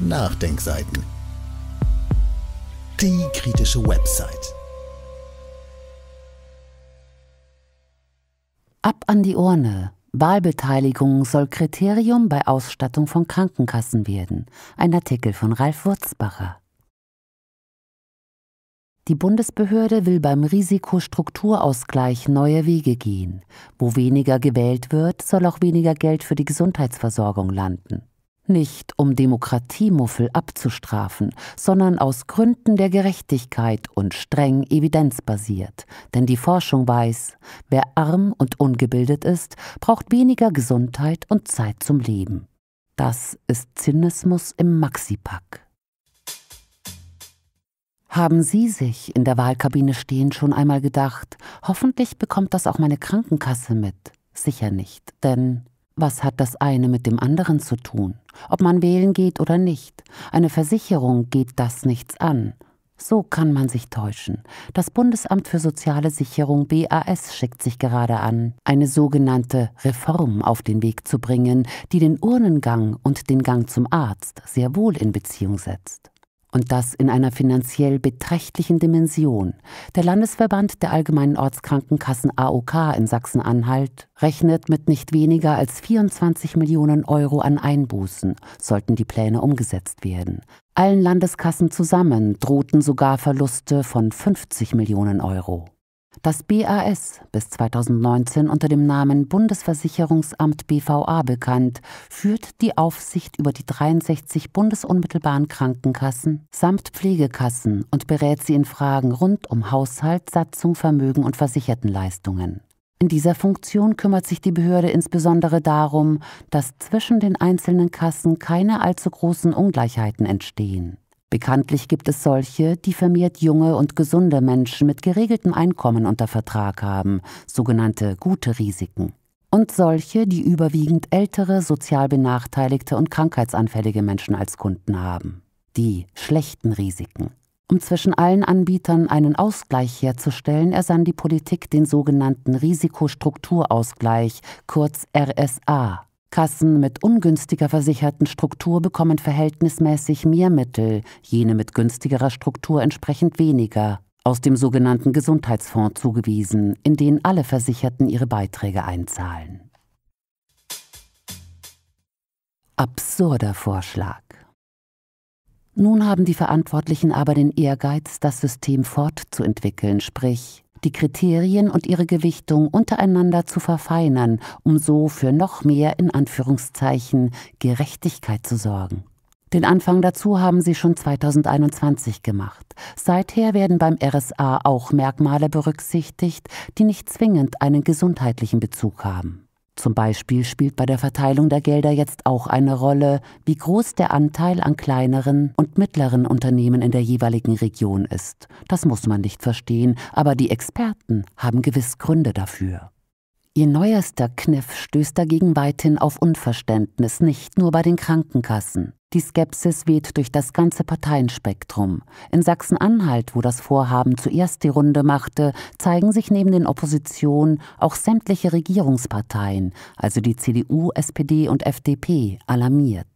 Nachdenkseiten. Die kritische Website. Ab an die Urne. Wahlbeteiligung soll Kriterium bei Ausstattung von Krankenkassen werden. Ein Artikel von Ralf Wurzbacher. Die Bundesbehörde will beim Risikostrukturausgleich neue Wege gehen. Wo weniger gewählt wird, soll auch weniger Geld für die Gesundheitsversorgung landen nicht um Demokratiemuffel abzustrafen, sondern aus Gründen der Gerechtigkeit und streng evidenzbasiert. Denn die Forschung weiß, wer arm und ungebildet ist, braucht weniger Gesundheit und Zeit zum Leben. Das ist Zynismus im Maxipack. Haben Sie sich in der Wahlkabine stehen schon einmal gedacht, hoffentlich bekommt das auch meine Krankenkasse mit? Sicher nicht, denn was hat das eine mit dem anderen zu tun? Ob man wählen geht oder nicht. Eine Versicherung geht das nichts an. So kann man sich täuschen. Das Bundesamt für Soziale Sicherung BAS schickt sich gerade an, eine sogenannte Reform auf den Weg zu bringen, die den Urnengang und den Gang zum Arzt sehr wohl in Beziehung setzt. Und das in einer finanziell beträchtlichen Dimension. Der Landesverband der Allgemeinen Ortskrankenkassen AOK in Sachsen-Anhalt rechnet mit nicht weniger als 24 Millionen Euro an Einbußen, sollten die Pläne umgesetzt werden. Allen Landeskassen zusammen drohten sogar Verluste von 50 Millionen Euro. Das BAS, bis 2019 unter dem Namen Bundesversicherungsamt BVA bekannt, führt die Aufsicht über die 63 bundesunmittelbaren Krankenkassen samt Pflegekassen und berät sie in Fragen rund um Haushalt, Satzung, Vermögen und Versichertenleistungen. In dieser Funktion kümmert sich die Behörde insbesondere darum, dass zwischen den einzelnen Kassen keine allzu großen Ungleichheiten entstehen. Bekanntlich gibt es solche, die vermehrt junge und gesunde Menschen mit geregeltem Einkommen unter Vertrag haben, sogenannte gute Risiken. Und solche, die überwiegend ältere, sozial benachteiligte und krankheitsanfällige Menschen als Kunden haben. Die schlechten Risiken. Um zwischen allen Anbietern einen Ausgleich herzustellen, ersann die Politik den sogenannten Risikostrukturausgleich, kurz RSA, Kassen mit ungünstiger versicherten Struktur bekommen verhältnismäßig mehr Mittel, jene mit günstigerer Struktur entsprechend weniger, aus dem sogenannten Gesundheitsfonds zugewiesen, in den alle Versicherten ihre Beiträge einzahlen. Absurder Vorschlag. Nun haben die Verantwortlichen aber den Ehrgeiz, das System fortzuentwickeln, sprich die Kriterien und ihre Gewichtung untereinander zu verfeinern, um so für noch mehr in Anführungszeichen Gerechtigkeit zu sorgen. Den Anfang dazu haben sie schon 2021 gemacht. Seither werden beim RSA auch Merkmale berücksichtigt, die nicht zwingend einen gesundheitlichen Bezug haben. Zum Beispiel spielt bei der Verteilung der Gelder jetzt auch eine Rolle, wie groß der Anteil an kleineren und mittleren Unternehmen in der jeweiligen Region ist. Das muss man nicht verstehen, aber die Experten haben gewiss Gründe dafür. Ihr neuester Kniff stößt dagegen weithin auf Unverständnis, nicht nur bei den Krankenkassen. Die Skepsis weht durch das ganze Parteienspektrum. In Sachsen-Anhalt, wo das Vorhaben zuerst die Runde machte, zeigen sich neben den Oppositionen auch sämtliche Regierungsparteien, also die CDU, SPD und FDP, alarmiert.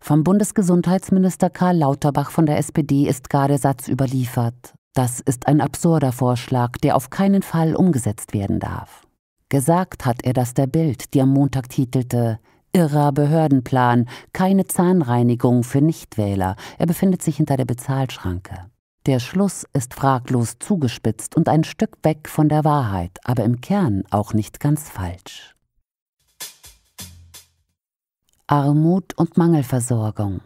Vom Bundesgesundheitsminister Karl Lauterbach von der SPD ist gar der Satz überliefert. Das ist ein absurder Vorschlag, der auf keinen Fall umgesetzt werden darf. Gesagt hat er das der Bild, die am Montag titelte Irrer Behördenplan, keine Zahnreinigung für Nichtwähler, er befindet sich hinter der Bezahlschranke. Der Schluss ist fraglos zugespitzt und ein Stück weg von der Wahrheit, aber im Kern auch nicht ganz falsch. Armut und Mangelversorgung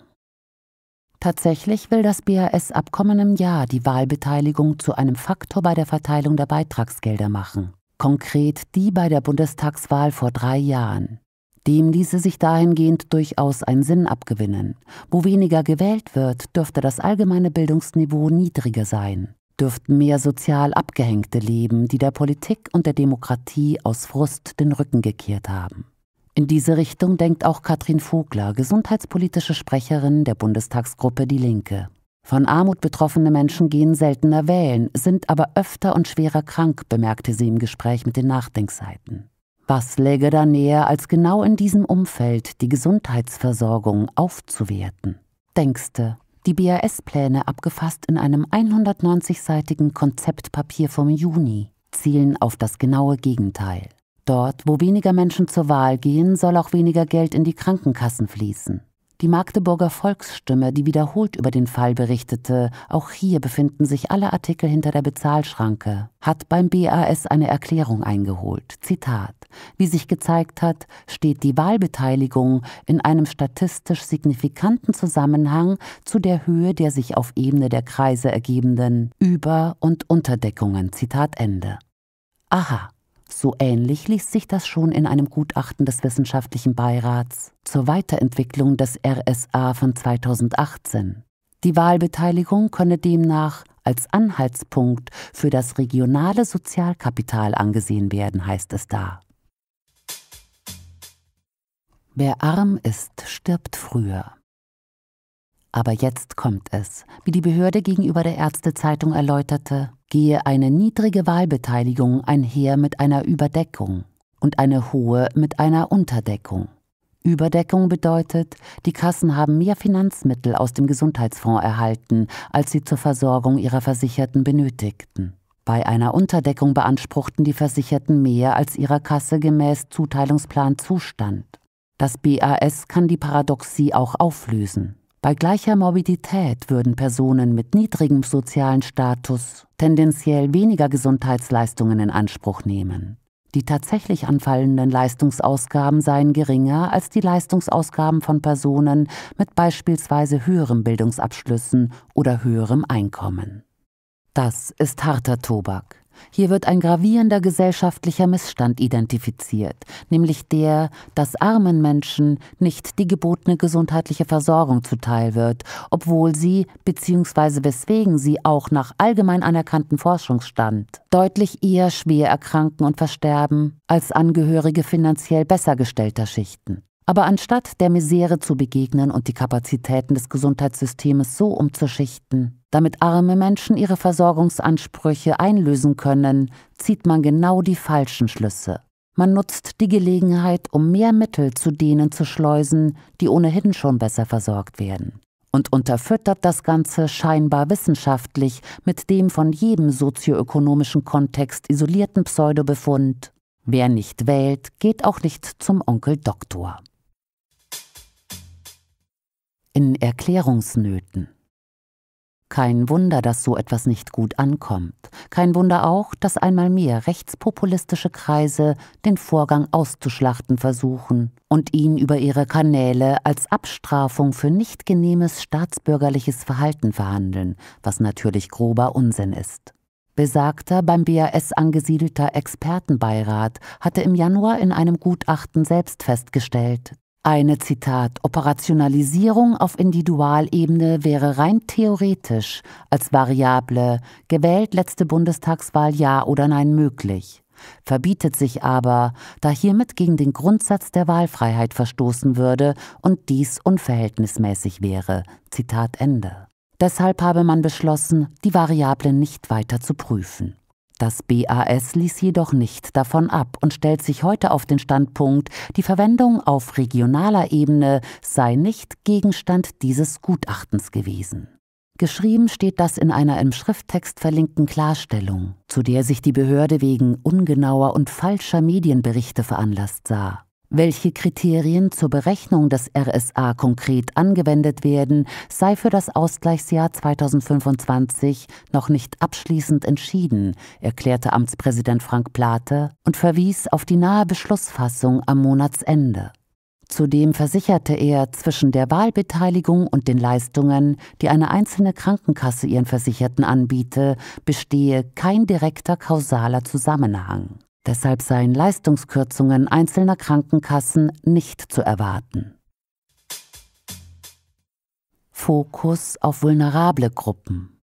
Tatsächlich will das BAS-Abkommen im Jahr die Wahlbeteiligung zu einem Faktor bei der Verteilung der Beitragsgelder machen. Konkret die bei der Bundestagswahl vor drei Jahren. Dem ließe sich dahingehend durchaus ein Sinn abgewinnen. Wo weniger gewählt wird, dürfte das allgemeine Bildungsniveau niedriger sein, dürften mehr sozial Abgehängte leben, die der Politik und der Demokratie aus Frust den Rücken gekehrt haben. In diese Richtung denkt auch Katrin Vogler, gesundheitspolitische Sprecherin der Bundestagsgruppe Die Linke. Von Armut betroffene Menschen gehen seltener wählen, sind aber öfter und schwerer krank, bemerkte sie im Gespräch mit den Nachdenkseiten. Was läge da näher, als genau in diesem Umfeld die Gesundheitsversorgung aufzuwerten? Denkste, die BAS-Pläne abgefasst in einem 190-seitigen Konzeptpapier vom Juni zielen auf das genaue Gegenteil. Dort, wo weniger Menschen zur Wahl gehen, soll auch weniger Geld in die Krankenkassen fließen. Die Magdeburger Volksstimme, die wiederholt über den Fall berichtete, auch hier befinden sich alle Artikel hinter der Bezahlschranke, hat beim BAS eine Erklärung eingeholt. Zitat. Wie sich gezeigt hat, steht die Wahlbeteiligung in einem statistisch signifikanten Zusammenhang zu der Höhe der sich auf Ebene der Kreise ergebenden Über- und Unterdeckungen. Zitat Ende. Aha. So ähnlich liest sich das schon in einem Gutachten des Wissenschaftlichen Beirats zur Weiterentwicklung des RSA von 2018. Die Wahlbeteiligung könne demnach als Anhaltspunkt für das regionale Sozialkapital angesehen werden, heißt es da. Wer arm ist, stirbt früher. Aber jetzt kommt es, wie die Behörde gegenüber der Ärztezeitung erläuterte, gehe eine niedrige Wahlbeteiligung einher mit einer Überdeckung und eine hohe mit einer Unterdeckung. Überdeckung bedeutet, die Kassen haben mehr Finanzmittel aus dem Gesundheitsfonds erhalten, als sie zur Versorgung ihrer Versicherten benötigten. Bei einer Unterdeckung beanspruchten die Versicherten mehr, als ihrer Kasse gemäß Zuteilungsplan zustand. Das BAS kann die Paradoxie auch auflösen. Bei gleicher Morbidität würden Personen mit niedrigem sozialen Status tendenziell weniger Gesundheitsleistungen in Anspruch nehmen. Die tatsächlich anfallenden Leistungsausgaben seien geringer als die Leistungsausgaben von Personen mit beispielsweise höheren Bildungsabschlüssen oder höherem Einkommen. Das ist harter Tobak. Hier wird ein gravierender gesellschaftlicher Missstand identifiziert, nämlich der, dass armen Menschen nicht die gebotene gesundheitliche Versorgung zuteil wird, obwohl sie bzw. weswegen sie auch nach allgemein anerkannten Forschungsstand deutlich eher schwer erkranken und versterben als Angehörige finanziell besser gestellter Schichten. Aber anstatt der Misere zu begegnen und die Kapazitäten des Gesundheitssystems so umzuschichten, damit arme Menschen ihre Versorgungsansprüche einlösen können, zieht man genau die falschen Schlüsse. Man nutzt die Gelegenheit, um mehr Mittel zu denen zu schleusen, die ohnehin schon besser versorgt werden. Und unterfüttert das Ganze scheinbar wissenschaftlich mit dem von jedem sozioökonomischen Kontext isolierten Pseudobefund. Wer nicht wählt, geht auch nicht zum Onkel Doktor. In Erklärungsnöten. Kein Wunder, dass so etwas nicht gut ankommt. Kein Wunder auch, dass einmal mehr rechtspopulistische Kreise den Vorgang auszuschlachten versuchen und ihn über ihre Kanäle als Abstrafung für nicht genehmes staatsbürgerliches Verhalten verhandeln, was natürlich grober Unsinn ist. Besagter beim BAS angesiedelter Expertenbeirat hatte im Januar in einem Gutachten selbst festgestellt, eine Zitat Operationalisierung auf Individualebene wäre rein theoretisch als Variable gewählt letzte Bundestagswahl ja oder nein möglich verbietet sich aber, da hiermit gegen den Grundsatz der Wahlfreiheit verstoßen würde und dies unverhältnismäßig wäre. Zitat Ende. Deshalb habe man beschlossen, die Variable nicht weiter zu prüfen. Das BAS ließ jedoch nicht davon ab und stellt sich heute auf den Standpunkt, die Verwendung auf regionaler Ebene sei nicht Gegenstand dieses Gutachtens gewesen. Geschrieben steht das in einer im Schrifttext verlinkten Klarstellung, zu der sich die Behörde wegen ungenauer und falscher Medienberichte veranlasst sah. Welche Kriterien zur Berechnung des RSA konkret angewendet werden, sei für das Ausgleichsjahr 2025 noch nicht abschließend entschieden, erklärte Amtspräsident Frank Plate und verwies auf die nahe Beschlussfassung am Monatsende. Zudem versicherte er, zwischen der Wahlbeteiligung und den Leistungen, die eine einzelne Krankenkasse ihren Versicherten anbiete, bestehe kein direkter kausaler Zusammenhang. Deshalb seien Leistungskürzungen einzelner Krankenkassen nicht zu erwarten. Fokus auf vulnerable Gruppen.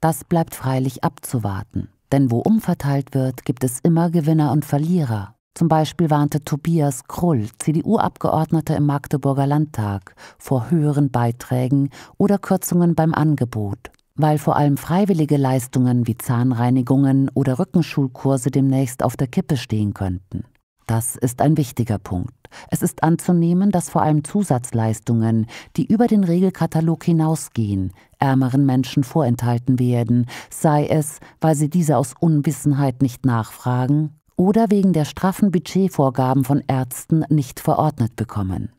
Das bleibt freilich abzuwarten, denn wo umverteilt wird, gibt es immer Gewinner und Verlierer. Zum Beispiel warnte Tobias Krull, CDU-Abgeordneter im Magdeburger Landtag, vor höheren Beiträgen oder Kürzungen beim Angebot weil vor allem freiwillige Leistungen wie Zahnreinigungen oder Rückenschulkurse demnächst auf der Kippe stehen könnten. Das ist ein wichtiger Punkt. Es ist anzunehmen, dass vor allem Zusatzleistungen, die über den Regelkatalog hinausgehen, ärmeren Menschen vorenthalten werden, sei es, weil sie diese aus Unwissenheit nicht nachfragen oder wegen der straffen Budgetvorgaben von Ärzten nicht verordnet bekommen.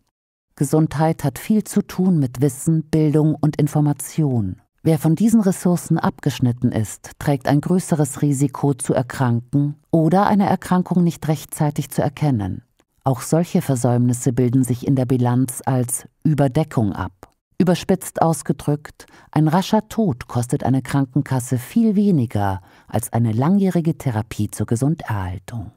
Gesundheit hat viel zu tun mit Wissen, Bildung und Information. Wer von diesen Ressourcen abgeschnitten ist, trägt ein größeres Risiko zu erkranken oder eine Erkrankung nicht rechtzeitig zu erkennen. Auch solche Versäumnisse bilden sich in der Bilanz als Überdeckung ab. Überspitzt ausgedrückt, ein rascher Tod kostet eine Krankenkasse viel weniger als eine langjährige Therapie zur Gesunderhaltung.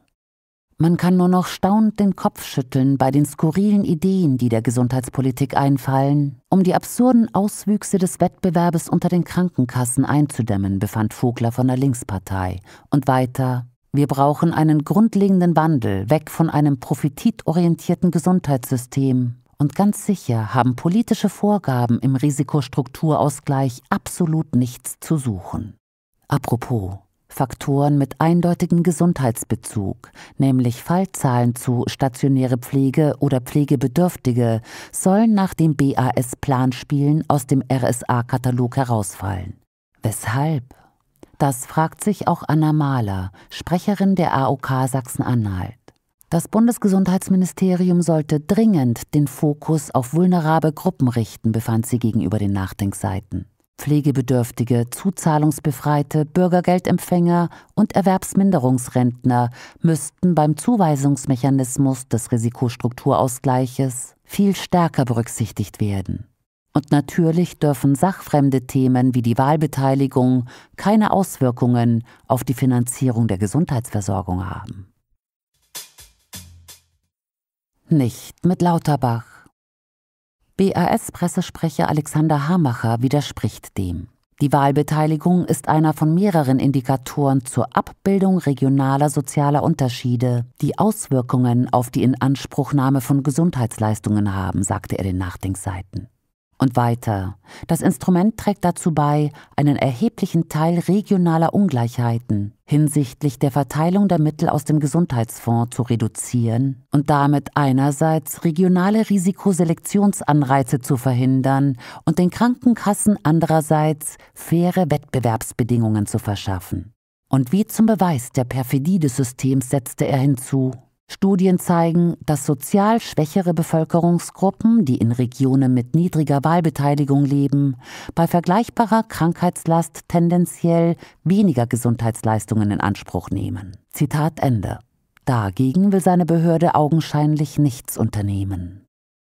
Man kann nur noch staunend den Kopf schütteln bei den skurrilen Ideen, die der Gesundheitspolitik einfallen. Um die absurden Auswüchse des Wettbewerbes unter den Krankenkassen einzudämmen, befand Vogler von der Linkspartei. Und weiter, wir brauchen einen grundlegenden Wandel weg von einem profitorientierten Gesundheitssystem. Und ganz sicher haben politische Vorgaben im Risikostrukturausgleich absolut nichts zu suchen. Apropos, Faktoren mit eindeutigem Gesundheitsbezug, nämlich Fallzahlen zu stationäre Pflege oder Pflegebedürftige, sollen nach dem BAS-Planspielen aus dem RSA-Katalog herausfallen. Weshalb? Das fragt sich auch Anna Mahler, Sprecherin der AOK Sachsen-Anhalt. Das Bundesgesundheitsministerium sollte dringend den Fokus auf vulnerable Gruppen richten, befand sie gegenüber den Nachdenkseiten. Pflegebedürftige, Zuzahlungsbefreite, Bürgergeldempfänger und Erwerbsminderungsrentner müssten beim Zuweisungsmechanismus des Risikostrukturausgleiches viel stärker berücksichtigt werden. Und natürlich dürfen sachfremde Themen wie die Wahlbeteiligung keine Auswirkungen auf die Finanzierung der Gesundheitsversorgung haben. Nicht mit Lauterbach. BAS-Pressesprecher Alexander Hamacher widerspricht dem. Die Wahlbeteiligung ist einer von mehreren Indikatoren zur Abbildung regionaler sozialer Unterschiede, die Auswirkungen auf die Inanspruchnahme von Gesundheitsleistungen haben, sagte er den Nachdenkseiten. Und weiter. Das Instrument trägt dazu bei, einen erheblichen Teil regionaler Ungleichheiten hinsichtlich der Verteilung der Mittel aus dem Gesundheitsfonds zu reduzieren und damit einerseits regionale Risikoselektionsanreize zu verhindern und den Krankenkassen andererseits faire Wettbewerbsbedingungen zu verschaffen. Und wie zum Beweis der Perfidie des Systems setzte er hinzu, Studien zeigen, dass sozial schwächere Bevölkerungsgruppen, die in Regionen mit niedriger Wahlbeteiligung leben, bei vergleichbarer Krankheitslast tendenziell weniger Gesundheitsleistungen in Anspruch nehmen. Zitat Ende. Dagegen will seine Behörde augenscheinlich nichts unternehmen.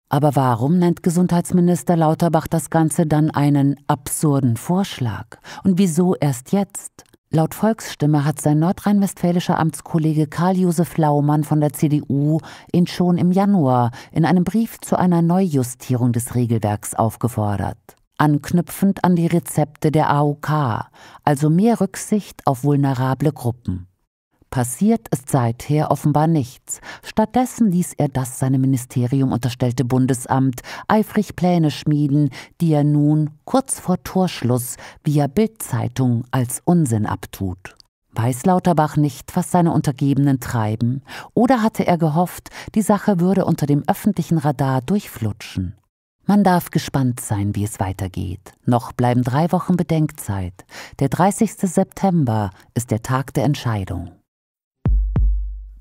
Aber warum nennt Gesundheitsminister Lauterbach das Ganze dann einen absurden Vorschlag? Und wieso erst jetzt? Laut Volksstimme hat sein nordrhein-westfälischer Amtskollege Karl-Josef Laumann von der CDU ihn schon im Januar in einem Brief zu einer Neujustierung des Regelwerks aufgefordert. Anknüpfend an die Rezepte der AOK, also mehr Rücksicht auf vulnerable Gruppen. Passiert ist seither offenbar nichts. Stattdessen ließ er das seinem Ministerium unterstellte Bundesamt eifrig Pläne schmieden, die er nun kurz vor Torschluss via Bildzeitung als Unsinn abtut. Weiß Lauterbach nicht, was seine Untergebenen treiben, oder hatte er gehofft, die Sache würde unter dem öffentlichen Radar durchflutschen? Man darf gespannt sein, wie es weitergeht. Noch bleiben drei Wochen Bedenkzeit. Der 30. September ist der Tag der Entscheidung.